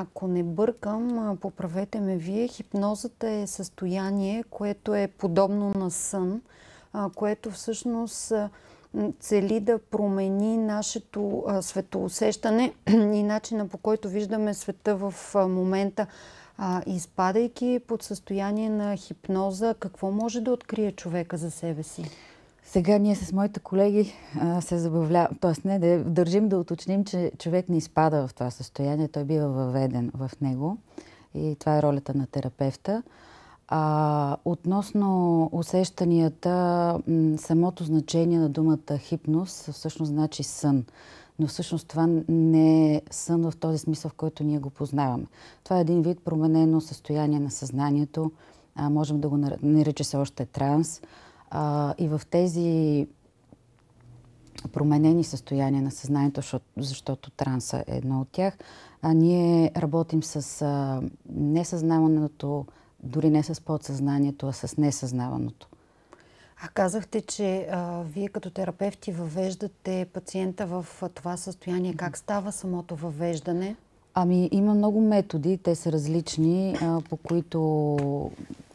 Ако не бъркам, поправете ме вие, хипнозата е състояние, което е подобно на сън, което всъщност цели да промени нашето светоусещане и начина по който виждаме света в момента. изпадайки под състояние на хипноза, какво може да открие човека за себе си? Сега ние с моите колеги а, се забавляваме, т.е. не да държим да уточним, че човек не изпада в това състояние, той бива въведен в него и това е ролята на терапевта. А, относно усещанията, самото значение на думата хипнос всъщност значи сън. Но всъщност това не е сън в този смисъл, в който ние го познаваме. Това е един вид променено състояние на съзнанието. А, можем да го нарече се още транс. А, и в тези променени състояния на съзнанието, защото, защото транса е едно от тях, а ние работим с а, несъзнаваното, дори не с подсъзнанието, а с несъзнаваното. А казахте, че а, вие като терапевти въвеждате пациента в това състояние. Как става самото въвеждане? Ами има много методи, те са различни, а, по които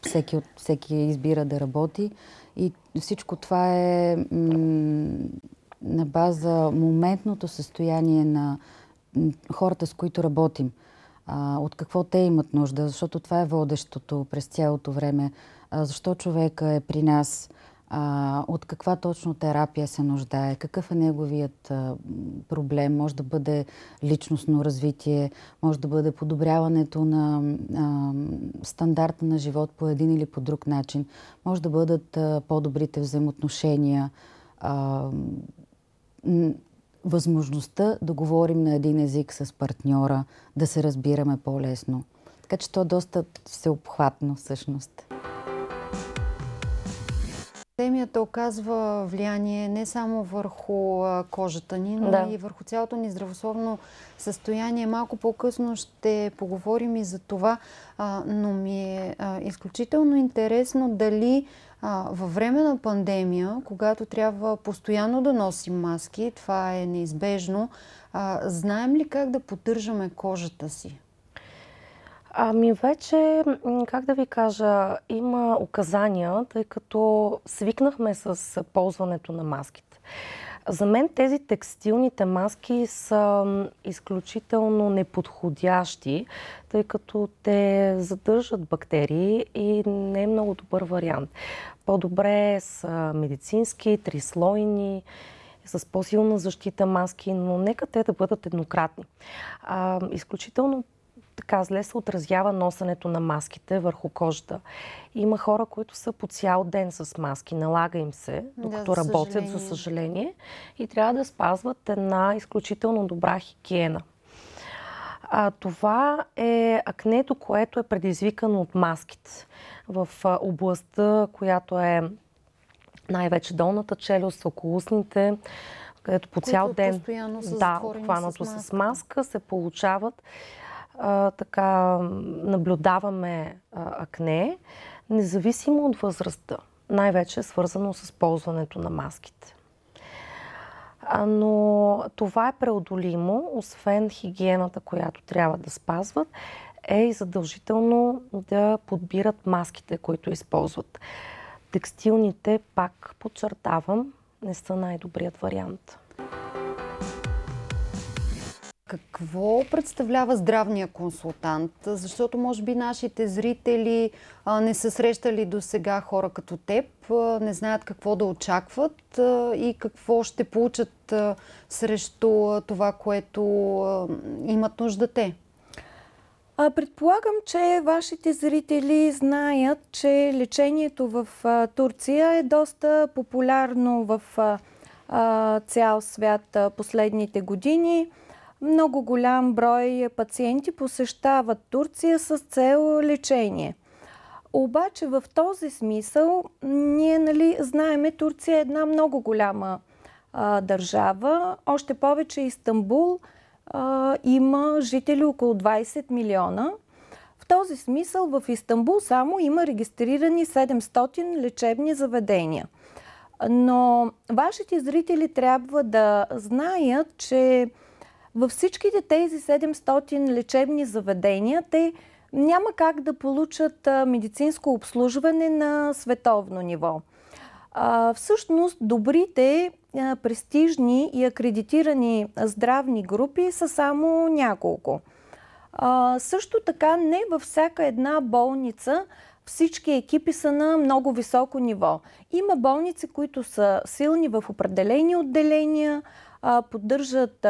всеки, всеки избира да работи. И всичко това е на база моментното състояние на хората, с които работим. А, от какво те имат нужда, защото това е водещото през цялото време. А, защо човека е при нас? а, от каква точно терапия се нуждае, какъв е неговият а, проблем, може да бъде личностно развитие, може да бъде подобряването на а, стандарта на живот по един или по друг начин, може да бъдат по-добрите взаимоотношения, възможността да говорим на един език с партньора, да се разбираме по-лесно. Така че то е доста всеобхватно всъщност. Пандемията оказва влияние не само върху кожата ни, но да. и върху цялото ни здравословно състояние. Малко по-късно ще поговорим и за това, но ми е изключително интересно дали във време на пандемия, когато трябва постоянно да носим маски, това е неизбежно, знаем ли как да поддържаме кожата си? Ами вече, как да ви кажа, има указания, тъй като свикнахме с ползването на маските. За мен тези текстилните маски са изключително неподходящи, тъй като те задържат бактерии и не е много добър вариант. По-добре са медицински, трислойни, с по-силна защита маски, но нека те да бъдат еднократни. А, изключително така зле се отразява носенето на маските върху кожата. Има хора, които са по цял ден с маски, налага им се, докато да, за работят, за съжаление, и трябва да спазват една изключително добра хигиена. А, това е акнето, което е предизвикано от маските в областта, която е най-вече долната челюст, около устните, където по цял ден да, обхванато с маска, се получават а, така наблюдаваме а, акне, независимо от възрастта. Най-вече е свързано с ползването на маските. А, но това е преодолимо, освен хигиената, която трябва да спазват, е и задължително да подбират маските, които използват. Текстилните, пак подчертавам, не са най-добрият вариант. Какво представлява здравния консултант? Защото може би нашите зрители не са срещали до сега хора като теб, не знаят какво да очакват и какво ще получат срещу това, което имат нужда те. А, предполагам, че вашите зрители знаят, че лечението в а, Турция е доста популярно в а, цял свят последните години. Много голям брой пациенти посещават Турция с цел лечение. Обаче в този смисъл ние нали, знаеме, Турция е една много голяма а, държава. Още повече Истанбул а, има жители около 20 милиона. В този смисъл в Истанбул само има регистрирани 700 лечебни заведения. Но вашите зрители трябва да знаят, че във всичките тези 700 лечебни заведения те няма как да получат медицинско обслужване на световно ниво. Всъщност, добрите, престижни и акредитирани здравни групи са само няколко. Също така, не във всяка една болница всички екипи са на много високо ниво. Има болници, които са силни в определени отделения, поддържат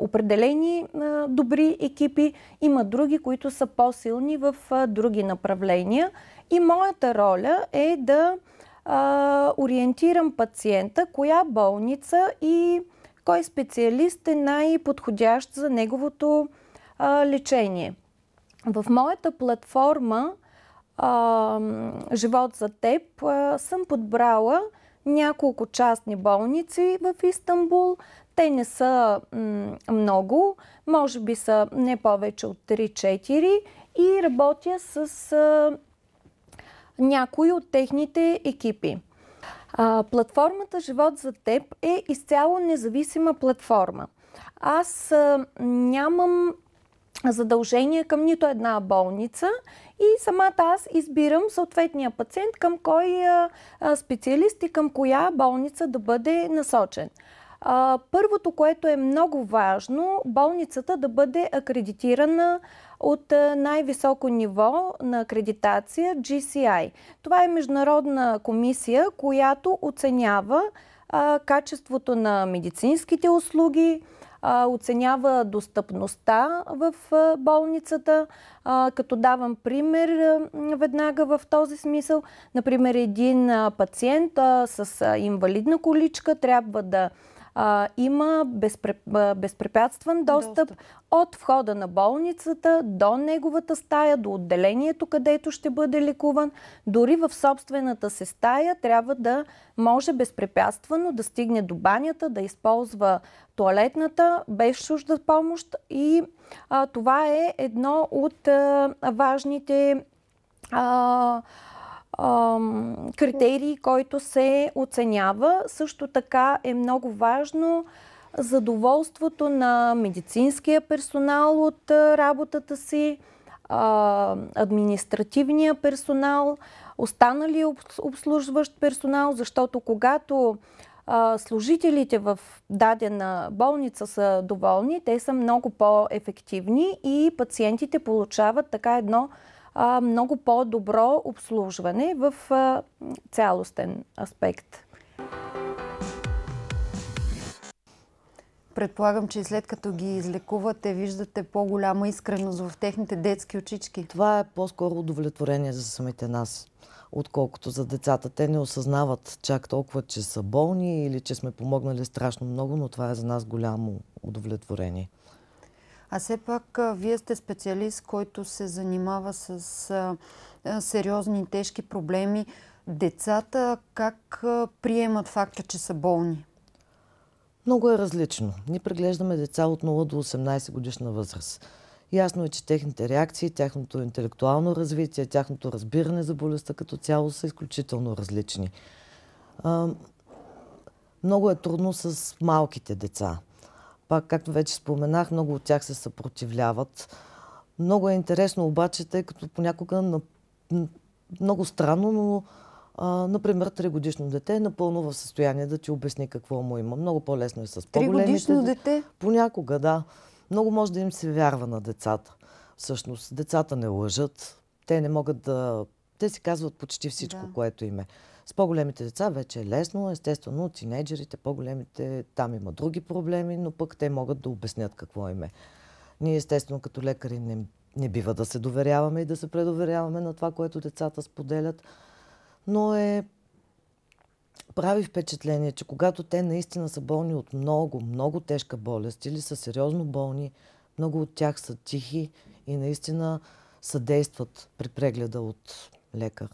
определени добри екипи, има други, които са по-силни в други направления. И моята роля е да ориентирам пациента, коя болница и кой специалист е най-подходящ за неговото лечение. В моята платформа Живот за теб съм подбрала няколко частни болници в Истанбул. Те не са много, може би са не повече от 3-4 и работя с а, някои от техните екипи. А, платформата Живот за теб е изцяло независима платформа. Аз а, нямам задължение към нито една болница и самата аз избирам съответния пациент към кой специалист и към коя болница да бъде насочен. Първото, което е много важно, болницата да бъде акредитирана от най-високо ниво на акредитация GCI. Това е международна комисия, която оценява качеството на медицинските услуги, оценява достъпността в болницата. Като давам пример веднага в този смисъл, например, един пациент с инвалидна количка трябва да а, има безпре, безпрепятстван достъп, достъп от входа на болницата до неговата стая, до отделението, където ще бъде лекуван. Дори в собствената се стая трябва да може безпрепятствано да стигне до банята, да използва туалетната без чужда помощ и а, това е едно от а, важните а, критерий, който се оценява. Също така е много важно задоволството на медицинския персонал от работата си, административния персонал, останали обслужващ персонал, защото когато служителите в дадена болница са доволни, те са много по-ефективни и пациентите получават така едно много по-добро обслужване в цялостен аспект. Предполагам, че след като ги излекувате, виждате по-голяма искреност в техните детски очички. Това е по-скоро удовлетворение за самите нас, отколкото за децата. Те не осъзнават чак толкова, че са болни или че сме помогнали страшно много, но това е за нас голямо удовлетворение. А все пак вие сте специалист, който се занимава с сериозни и тежки проблеми. Децата как приемат факта, че са болни? Много е различно. Ние преглеждаме деца от 0 до 18 годишна възраст. Ясно е, че техните реакции, тяхното интелектуално развитие, тяхното разбиране за болестта като цяло са изключително различни. Много е трудно с малките деца. Пак, както вече споменах, много от тях се съпротивляват. Много е интересно обаче, тъй като понякога на... много странно, но а, например, тригодишно дете е напълно в състояние да ти обясни какво му има. Много по-лесно е с по-големите. Тригодишно дете? Понякога, да. Много може да им се вярва на децата. Всъщност, децата не лъжат. Те не могат да... Те си казват почти всичко, да. което им е. С по-големите деца вече е лесно, естествено, тинейджерите, по-големите, там има други проблеми, но пък те могат да обяснят какво им е. Ние, естествено, като лекари не, не бива да се доверяваме и да се предоверяваме на това, което децата споделят, но е прави впечатление, че когато те наистина са болни от много, много тежка болест или са сериозно болни, много от тях са тихи и наистина съдействат при прегледа от лекар.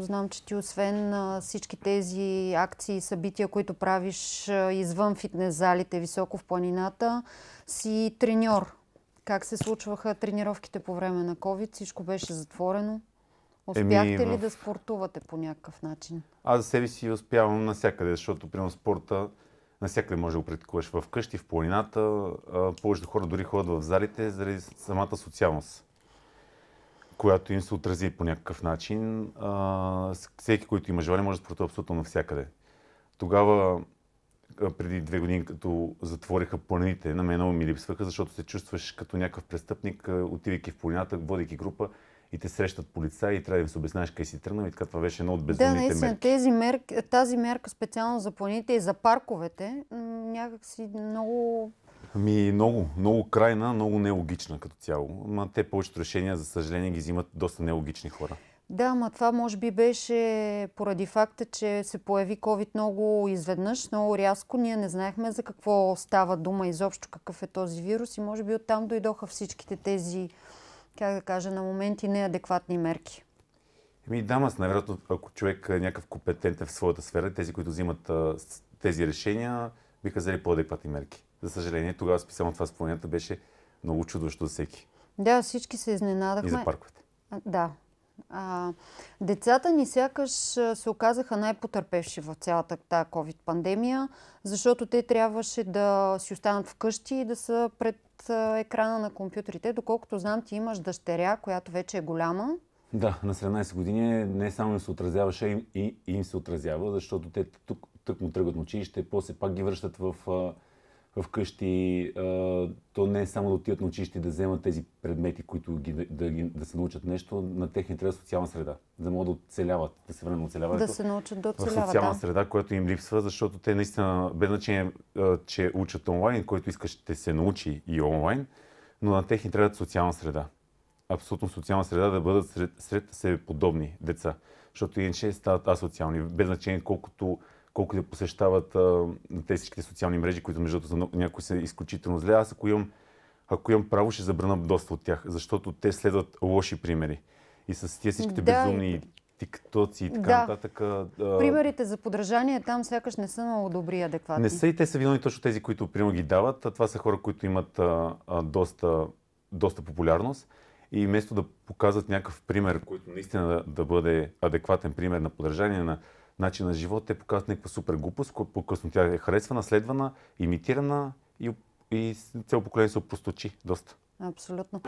защото знам, че ти освен всички тези акции и събития, които правиш извън фитнес залите високо в планината, си треньор. Как се случваха тренировките по време на COVID? Всичко беше затворено. Успяхте Еми, ли в... да спортувате по някакъв начин? Аз за себе си успявам навсякъде, защото при спорта навсякъде може да го практикуваш. Вкъщи, в планината, повечето хора дори ходят в залите заради самата социалност която им се отрази по някакъв начин. А, всеки, който има желание, може да спортува абсолютно навсякъде. Тогава, преди две години, като затвориха планините, на мен много ми липсваха, защото се чувстваш като някакъв престъпник, отивайки в планината, водейки група и те срещат полицаи и трябва да им се обясняваш къде си тръгнал и така това беше едно от безумните да, наистина, мерки. Тези мерки, тази мерка специално за планите и за парковете някакси много Ами много, много крайна, много нелогична като цяло. Ма те повечето решения, за съжаление, ги взимат доста нелогични хора. Да, ма това може би беше поради факта, че се появи COVID много изведнъж, много рязко. Ние не знаехме за какво става дума изобщо, какъв е този вирус и може би оттам дойдоха всичките тези, как да кажа, на моменти неадекватни мерки. Еми, да, аз най-вероятно, ако човек е някакъв компетентен в своята сфера, тези, които взимат тези решения, биха взели по-адекватни мерки. За съжаление, тогава специално това с планета беше много чудващо за всеки. Да, всички се изненадахме. И за парковете. да. А, децата ни сякаш се оказаха най-потърпевши в цялата тази COVID-пандемия, защото те трябваше да си останат вкъщи и да са пред екрана на компютрите. Доколкото знам, ти имаш дъщеря, която вече е голяма. Да, на 17 години не само им се отразяваше, им, и, им се отразява, защото те тук, тък му тръгват на училище, после пак ги връщат в вкъщи, то не е само да отидат на училище да вземат тези предмети, които ги, да, ги, да се научат нещо, на техни трябва социална среда, за да могат да оцеляват, да се върнат на оцеляването. Да се научат да оцеляват, социална да. среда, която им липсва, защото те наистина, без значение, че учат онлайн, който иска ще се научи и онлайн, но на тях трябва социална среда. Абсолютно социална среда да бъдат сред, сред подобни деца, защото иначе стават асоциални, без значение колкото колко да посещават а, тези всичките социални мрежи, които между другото някои са изключително зле. Аз ако имам, ако имам право, ще забрана доста от тях, защото те следват лоши примери. И с тези всичките да, безумни тиктоци и така да. нататък. А... Примерите за подражание там сякаш не са много добри и адекватни. Не са и те са виновни точно тези, които примерно ги дават. А това са хора, които имат а, а, доста, доста популярност. И вместо да показват някакъв пример, който наистина да, да бъде адекватен пример на подражание на начин на живот, те показват някаква супер глупост, по-късно тя е харесвана, следвана, имитирана и, и цяло поколение се опросточи доста. Абсолютно.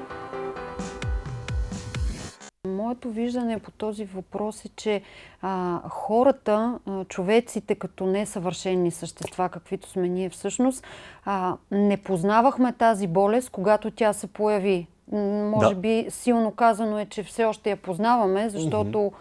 Моето виждане по този въпрос е, че а, хората, а, човеците като несъвършени същества, каквито сме ние всъщност, а, не познавахме тази болест, когато тя се появи може да. би силно казано е, че все още я познаваме, защото mm-hmm.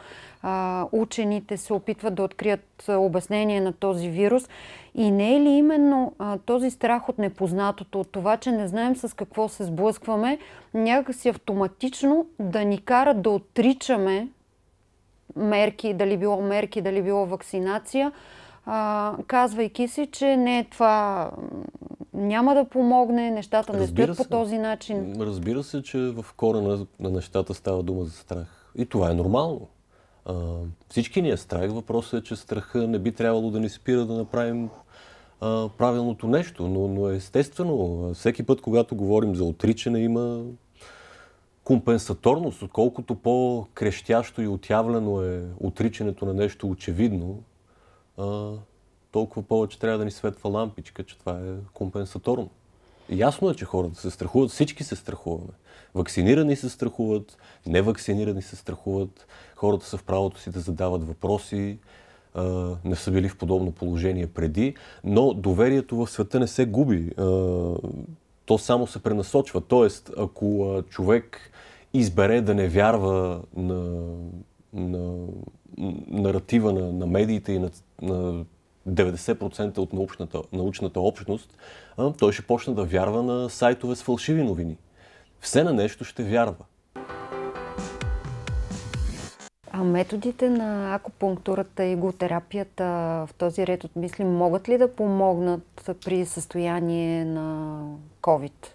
а, учените се опитват да открият обяснение на този вирус. И не е ли именно а, този страх от непознатото, от това, че не знаем с какво се сблъскваме, някакси автоматично да ни кара да отричаме мерки, дали било мерки, дали било вакцинация, а, казвайки си, че не е това няма да помогне, нещата не стоят по този начин. Разбира се, че в корена на нещата става дума за страх. И това е нормално. А, всички ни е страх. Въпросът е, че страха не би трябвало да ни спира да направим а, правилното нещо. Но, но естествено, всеки път, когато говорим за отричане, има компенсаторност. Отколкото по-крещящо и отявлено е отричането на нещо очевидно, а, толкова повече трябва да ни светва лампичка, че това е компенсаторно. Ясно е, че хората се страхуват, всички се страхуваме. Вакцинирани се страхуват, невакцинирани се страхуват, хората са в правото си да задават въпроси, не са били в подобно положение преди, но доверието в света не се губи. То само се пренасочва. Тоест, ако човек избере да не вярва на, на наратива на, на медиите и на, на 90% от научната, научната общност, а, той ще почне да вярва на сайтове с фалшиви новини. Все на нещо ще вярва. А методите на акупунктурата и готерапията в този ред от мисли могат ли да помогнат при състояние на COVID?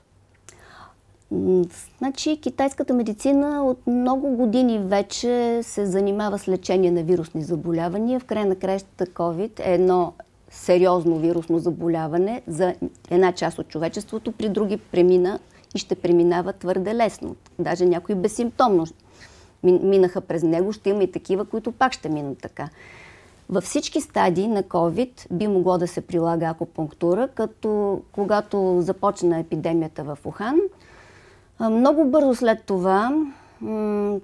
Значи китайската медицина от много години вече се занимава с лечение на вирусни заболявания. В край на краищата COVID е едно сериозно вирусно заболяване за една част от човечеството, при други премина и ще преминава твърде лесно. Даже някои безсимптомно минаха през него, ще има и такива, които пак ще минат така. Във всички стадии на COVID би могло да се прилага акупунктура, като когато започна епидемията в Ухан – много бързо след това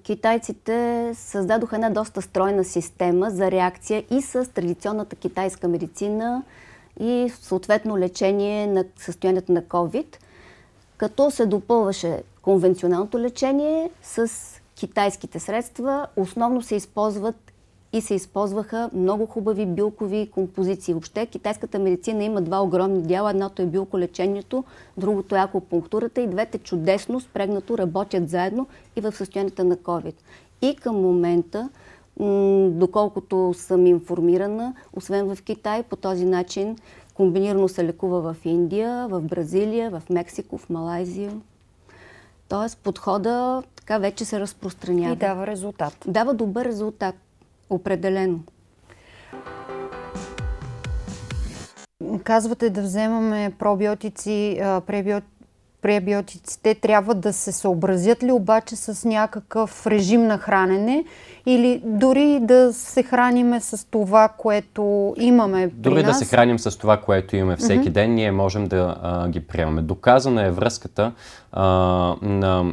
китайците създадоха една доста стройна система за реакция и с традиционната китайска медицина и съответно лечение на състоянието на COVID, като се допълваше конвенционалното лечение с китайските средства. Основно се използват и се използваха много хубави билкови композиции. Въобще китайската медицина има два огромни дяла. Едното е билколечението, другото е акупунктурата и двете чудесно, спрегнато, работят заедно и в състоянията на COVID. И към момента, доколкото съм информирана, освен в Китай, по този начин комбинирано се лекува в Индия, в Бразилия, в Мексико, в Малайзия. Тоест подхода така вече се разпространява. И дава резултат. Дава добър резултат. Определено. Казвате да вземаме пробиотици, пребиотици. пребиотиците трябва да се съобразят ли обаче с някакъв режим на хранене или дори да се храниме с това, което имаме при Дори нас? да се храним с това, което имаме всеки mm-hmm. ден, ние можем да а, ги приемаме. Доказана е връзката а, на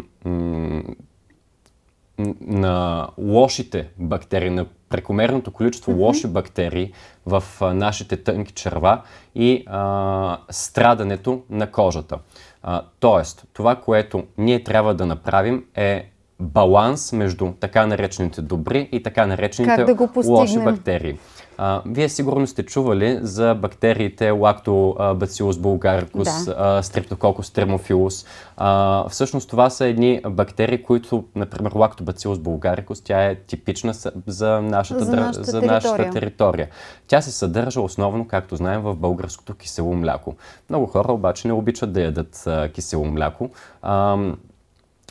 на лошите бактерии, на прекомерното количество mm-hmm. лоши бактерии в а, нашите тънки черва и а, страдането на кожата. А, тоест, това, което ние трябва да направим е баланс между така наречените добри и така наречените да лоши бактерии. А, вие сигурно сте чували за бактериите Lactobacillus bulgaricus, да. Streptococcus thermophilus. А, всъщност това са едни бактерии, които, например, Lactobacillus bulgaricus, тя е типична за нашата, за нашата, за нашата територия. територия. Тя се съдържа основно, както знаем, в българското кисело мляко. Много хора обаче не обичат да ядат а, кисело мляко. А,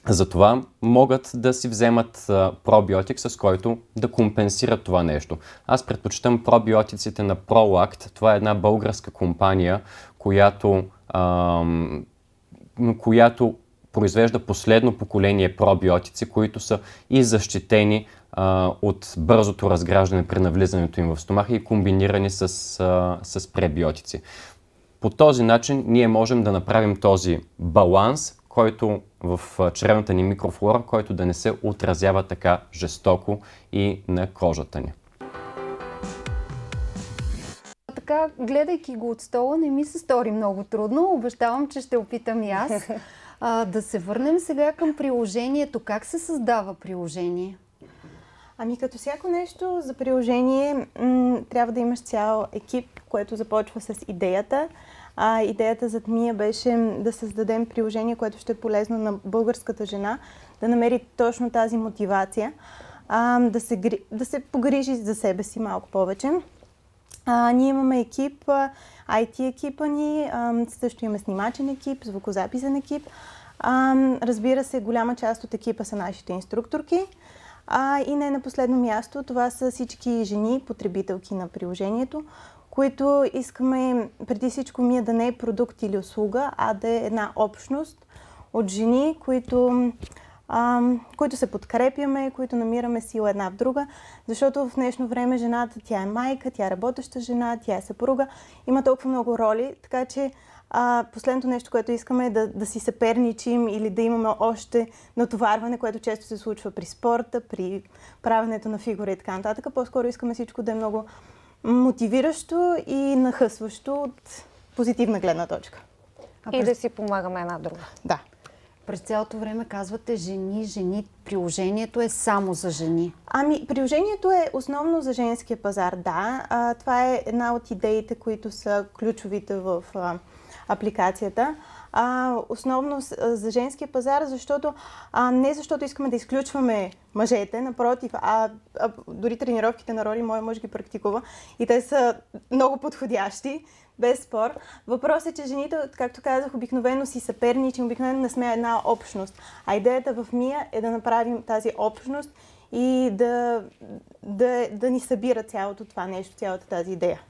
затова могат да си вземат пробиотик, с който да компенсират това нещо. Аз предпочитам пробиотиците на ProLact. Това е една българска компания, която, ам, която произвежда последно поколение пробиотици, които са и защитени а, от бързото разграждане при навлизането им в стомаха и комбинирани с, а, с пребиотици. По този начин ние можем да направим този баланс, който в чревната ни микрофлора, който да не се отразява така жестоко и на кожата ни. Така, гледайки го от стола, не ми се стори много трудно. Обещавам, че ще опитам и аз. А, да се върнем сега към приложението. Как се създава приложение? Ами като всяко нещо за приложение м- трябва да имаш цял екип, което започва с идеята. А, идеята зад мия беше да създадем приложение, което ще е полезно на българската жена, да намери точно тази мотивация, а, да, се, да се погрижи за себе си малко повече. А, ние имаме екип, IT екипа ни, а, също имаме снимачен екип, звукозаписен екип. А, разбира се, голяма част от екипа са нашите инструкторки. А, и не на последно място, това са всички жени, потребителки на приложението, които искаме преди всичко ние да не е продукт или услуга, а да е една общност от жени, които, а, които се подкрепяме, които намираме сила една в друга, защото в днешно време жената, тя е майка, тя е работеща жена, тя е съпруга, има толкова много роли, така че а, последното нещо, което искаме е да, да си съперничим или да имаме още натоварване, което често се случва при спорта, при правенето на фигури и така нататък. По-скоро искаме всичко да е много мотивиращо и нахъсващо от позитивна гледна точка. А и през... да си помагаме една друга. Да. През цялото време казвате жени, жени. Приложението е само за жени. Ами, приложението е основно за женския пазар, да. А, това е една от идеите, които са ключовите в а, апликацията а, основно за женския пазар, защото а, не защото искаме да изключваме мъжете, напротив, а, а дори тренировките на Рори, моят мъж ги практикува и те са много подходящи, без спор. Въпросът е, че жените, както казах, обикновено си съперничи, обикновено не сме една общност. А идеята в Мия е да направим тази общност и да, да, да ни събира цялото това нещо, цялата тази идея.